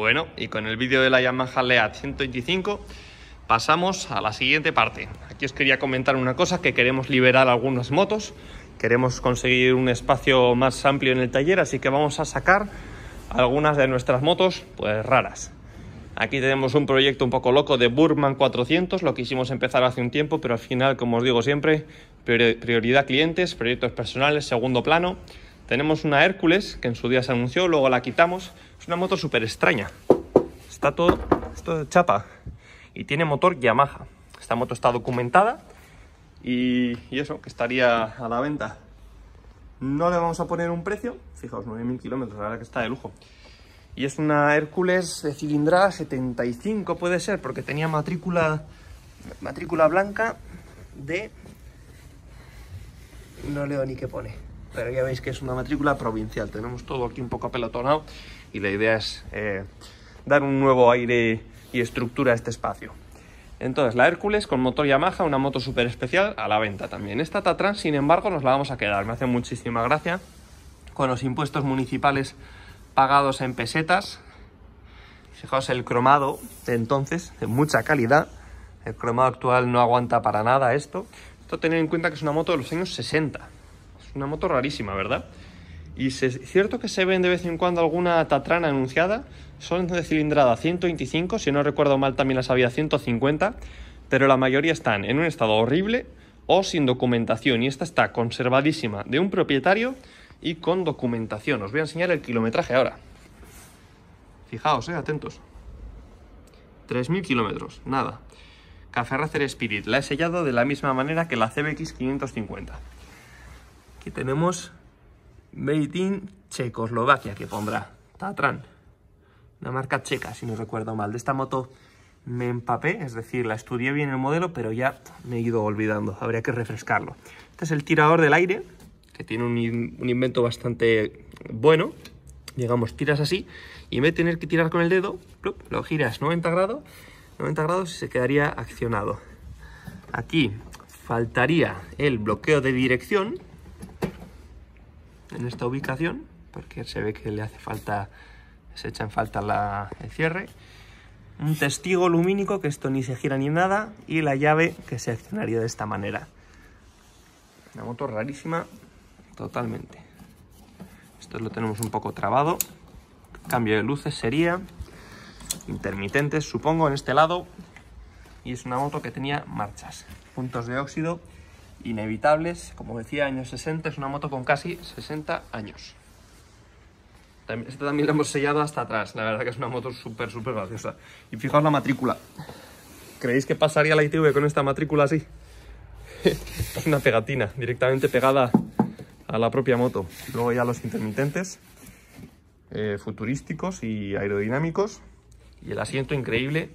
Bueno, y con el vídeo de la Yamaha Lead 125 pasamos a la siguiente parte. Aquí os quería comentar una cosa, que queremos liberar algunas motos, queremos conseguir un espacio más amplio en el taller, así que vamos a sacar algunas de nuestras motos pues raras. Aquí tenemos un proyecto un poco loco de Burman 400, lo que hicimos empezar hace un tiempo, pero al final, como os digo siempre, prioridad clientes, proyectos personales, segundo plano. Tenemos una Hércules, que en su día se anunció, luego la quitamos. Es una moto súper extraña. Está todo, esto de chapa. Y tiene motor Yamaha. Esta moto está documentada. Y, eso, que estaría a la venta. No le vamos a poner un precio. Fijaos, 9.000 kilómetros, la que está de lujo. Y es una Hércules de cilindrada 75, puede ser, porque tenía matrícula, matrícula blanca de... No leo ni qué pone pero ya veis que es una matrícula provincial. Tenemos todo aquí un poco apelotonado y la idea es eh, dar un nuevo aire y estructura a este espacio. Entonces, la Hércules con motor Yamaha, una moto súper especial, a la venta también. Esta Tatra, sin embargo, nos la vamos a quedar. Me hace muchísima gracia. Con los impuestos municipales pagados en pesetas. Fijaos el cromado de entonces, de mucha calidad. El cromado actual no aguanta para nada esto. Esto tener en cuenta que es una moto de los años 60 una moto rarísima, ¿verdad? Y es cierto que se ven de vez en cuando alguna Tatrana anunciada, son de cilindrada 125, si no recuerdo mal también las había 150, pero la mayoría están en un estado horrible o sin documentación y esta está conservadísima de un propietario y con documentación. Os voy a enseñar el kilometraje ahora. Fijaos, eh, atentos. 3.000 kilómetros, nada. Café Racer Spirit, la he sellado de la misma manera que la CBX 550. Aquí tenemos Made Checoslovaquia, que pondrá Tatran. Una marca checa, si no recuerdo mal. De esta moto me empapé, es decir, la estudié bien el modelo, pero ya me he ido olvidando. Habría que refrescarlo. Este es el tirador del aire, que tiene un, invento bastante bueno. Digamos, tiras así y en vez de tener que tirar con el dedo, lo giras 90 grados, 90 grados y se quedaría accionado. Aquí faltaría el bloqueo de dirección, en esta ubicación porque se ve que le hace falta, se echa en falta la, el cierre. Un testigo lumínico, que esto ni se gira ni nada, y la llave que se accionaría de esta manera. Una moto rarísima, totalmente. Esto lo tenemos un poco trabado. Cambio de luces sería, intermitente supongo en este lado, y es una moto que tenía marchas. Puntos de óxido inevitables. Como decía, años 60, es una moto con casi 60 años. esta también la hemos sellado hasta atrás, la verdad que es una moto súper, súper graciosa. Y fijaos la matrícula. ¿Creéis que pasaría la ITV con esta matrícula así? es una pegatina, directamente pegada a la propia moto. Luego ya los intermitentes, eh, futurísticos y aerodinámicos. Y el asiento increíble,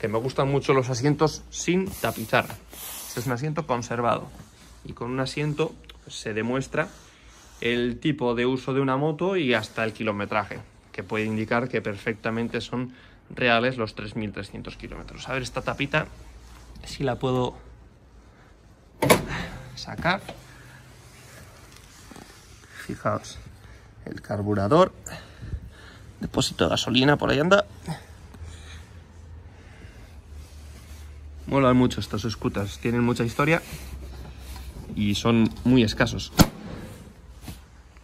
que me gustan mucho los asientos sin tapizar. Este es un asiento conservado y con un asiento pues, se demuestra el tipo de uso de una moto y hasta el kilometraje, que puede indicar que perfectamente son reales los 3.300 kilómetros. A ver esta tapita, si la puedo sacar. Fijaos, el carburador, depósito de gasolina, por ahí anda. Molan mucho estas escutas, tienen mucha historia y son muy escasos.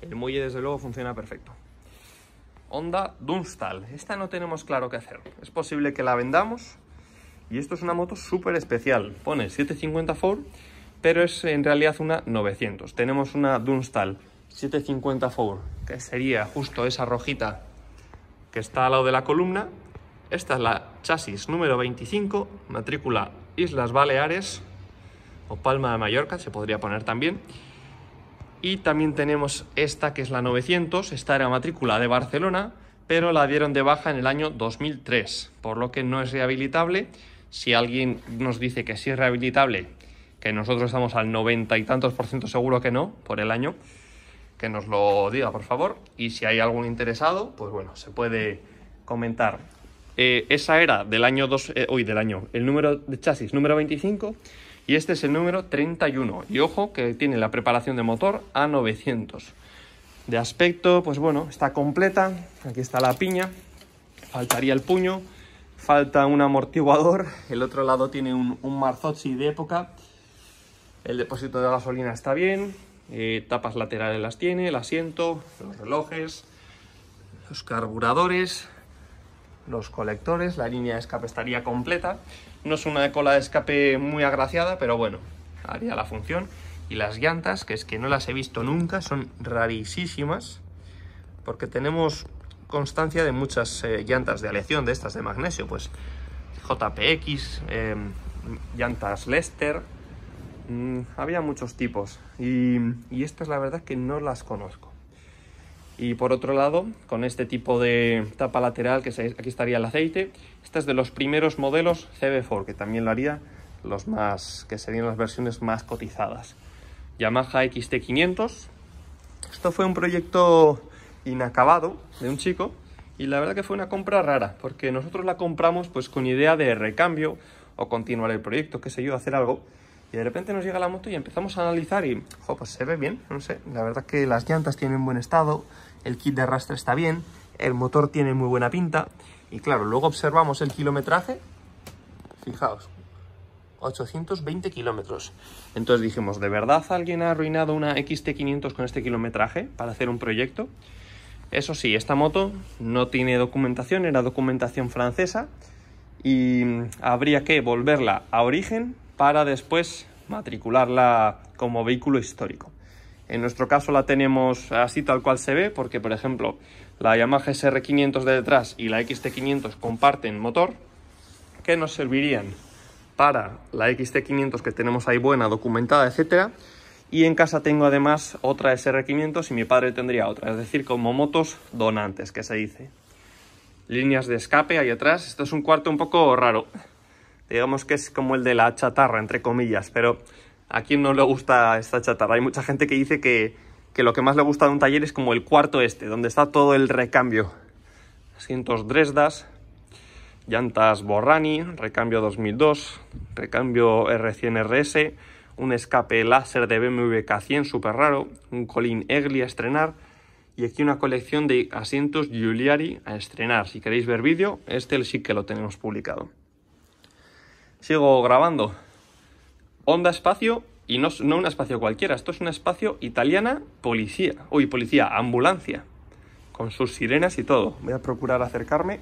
El muelle desde luego funciona perfecto. Honda Dunstall Esta no tenemos claro qué hacer. Es posible que la vendamos. Y esto es una moto súper especial. Pone 750 Ford, pero es en realidad una 900. Tenemos una Dunstall 750 Ford, que sería justo esa rojita que está al lado de la columna. Esta es la chasis número 25, matrícula Islas Baleares o Palma de Mallorca, se podría poner también. Y también tenemos esta que es la 900, esta era matrícula de Barcelona, pero la dieron de baja en el año 2003, por lo que no es rehabilitable. Si alguien nos dice que sí es rehabilitable, que nosotros estamos al 90 y tantos por ciento seguro que no, por el año, que nos lo diga, por favor. Y si hay algún interesado, pues bueno, se puede comentar eh, esa era del año 2, hoy eh, del año, el número de chasis número 25 y este es el número 31. Y ojo que tiene la preparación de motor A900. De aspecto, pues bueno, está completa. Aquí está la piña, faltaría el puño, falta un amortiguador. El otro lado tiene un, un de época. El depósito de gasolina está bien, eh, tapas laterales las tiene, el asiento, los relojes, los carburadores, los colectores, la línea de escape estaría completa. No es una cola de escape muy agraciada, pero bueno, haría la función. Y las llantas, que es que no las he visto nunca, son rarísimas, porque tenemos constancia de muchas eh, llantas de aleación de estas de magnesio, pues JPX, em, llantas Lester, mm, había muchos tipos. Y, y estas la verdad que no las conozco. Y por otro lado, con este tipo de tapa lateral, que aquí estaría el aceite, este es de los primeros modelos CB4, que también lo haría los más, que serían las versiones más cotizadas. Yamaha XT500. Esto fue un proyecto inacabado de un chico y la verdad que fue una compra rara, porque nosotros la compramos pues con idea de recambio o continuar el proyecto, se se yo, hacer algo. Y de repente nos llega la moto y empezamos a analizar y, pues se ve bien, no sé, la verdad que las llantas tienen buen estado, el kit de arrastre está bien, el motor tiene muy buena pinta y claro, luego observamos el kilometraje, fijaos, 820 kilómetros. Entonces dijimos, ¿de verdad alguien ha arruinado una XT500 con este kilometraje para hacer un proyecto? Eso sí, esta moto no tiene documentación, era documentación francesa y habría que volverla a origen para después matricularla como vehículo histórico. En nuestro caso la tenemos así tal cual se ve, porque por ejemplo la Yamaha SR500 de detrás y la XT500 comparten motor, que nos servirían para la XT500 que tenemos ahí buena, documentada, etcétera. Y en casa tengo además otra SR500 y mi padre tendría otra, es decir, como motos donantes, que se dice. Líneas de escape ahí atrás. Esto es un cuarto un poco raro. Digamos que es como el de la chatarra, entre comillas, pero ¿A quién no le gusta esta chatarra? Hay mucha gente que dice que, que lo que más le gusta de un taller es como el cuarto este, donde está todo el recambio. Asientos Dresdas, llantas Borrani, recambio 2002, recambio R100RS, un escape láser de BMW K100 súper raro, un Colin Egli a estrenar y aquí una colección de asientos Giuliari a estrenar. Si queréis ver vídeo, este sí que lo tenemos publicado. Sigo grabando. Onda Espacio, y no, un espacio cualquiera, esto es un espacio italiana policía, uy, policía, ambulancia, con sus sirenas y todo. Voy a procurar acercarme.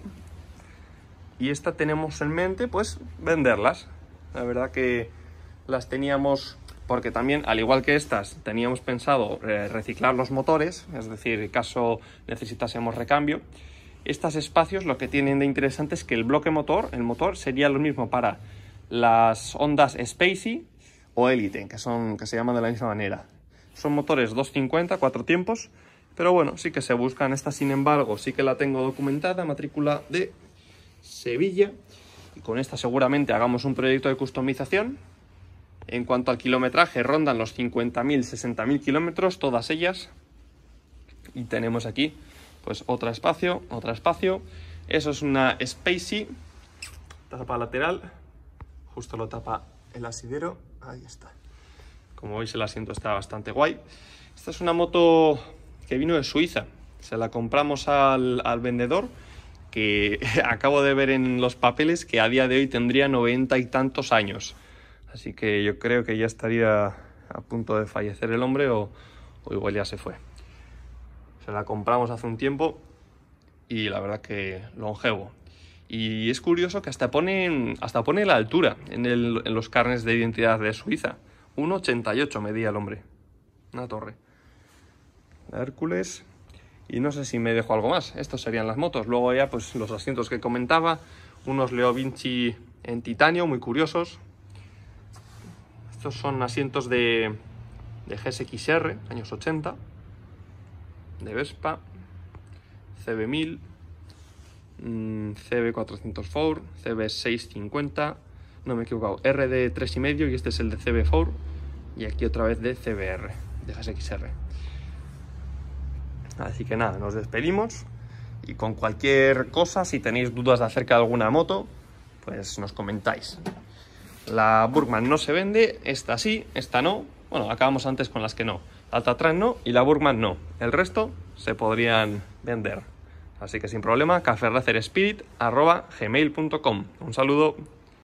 Y esta tenemos en mente, pues, venderlas. La verdad que las teníamos, porque también, al igual que estas, teníamos pensado eh, reciclar los motores, es decir, caso necesitásemos recambio. estas espacios lo que tienen de interesante es que el bloque motor, el motor, sería lo mismo para las ondas Spacey o Elite, que, son, que se llaman de la misma manera. Son motores 250, cuatro tiempos, pero bueno, sí que se buscan. Esta, sin embargo, sí que la tengo documentada, matrícula de Sevilla. Y con esta seguramente hagamos un proyecto de customización. En cuanto al kilometraje, rondan los 50.000, 60.000 kilómetros, todas ellas. Y tenemos aquí, pues, otro espacio, otro espacio. Eso es una Spacey, tapa lateral, justo lo tapa el asidero Ahí está. Como veis el asiento está bastante guay. Esta es una moto que vino de Suiza. Se la compramos al, vendedor que acabo de ver en los papeles que a día de hoy tendría noventa y tantos años. Así que yo creo que ya estaría a punto de fallecer el hombre o, igual ya se fue. Se la compramos hace un tiempo y la verdad que lo longevo. Y es curioso que hasta pone, hasta pone la altura en, los carnes de identidad de Suiza. 1,88 medía el hombre. Una torre. Hércules. Y no sé si me dejo algo más. Estos serían las motos. Luego ya pues los asientos que comentaba. Unos Leo Vinci en titanio, muy curiosos. Estos son asientos de, de GSXR, años 80. De Vespa. CB1000. CB400 FOR, CB650, no me he equivocado, RD 3,5 y este es el de CB 4 y aquí otra vez de CBR, de XR. Así que nada, nos despedimos y con cualquier cosa, si tenéis dudas acerca de alguna moto, pues nos comentáis. La Burkman no se vende, esta sí, esta no. Bueno, acabamos antes con las que no. La Tatran no y la Burgman no. El resto se podrían vender. Así que sin problema, caferracerspirit.gmail.com. Un saludo.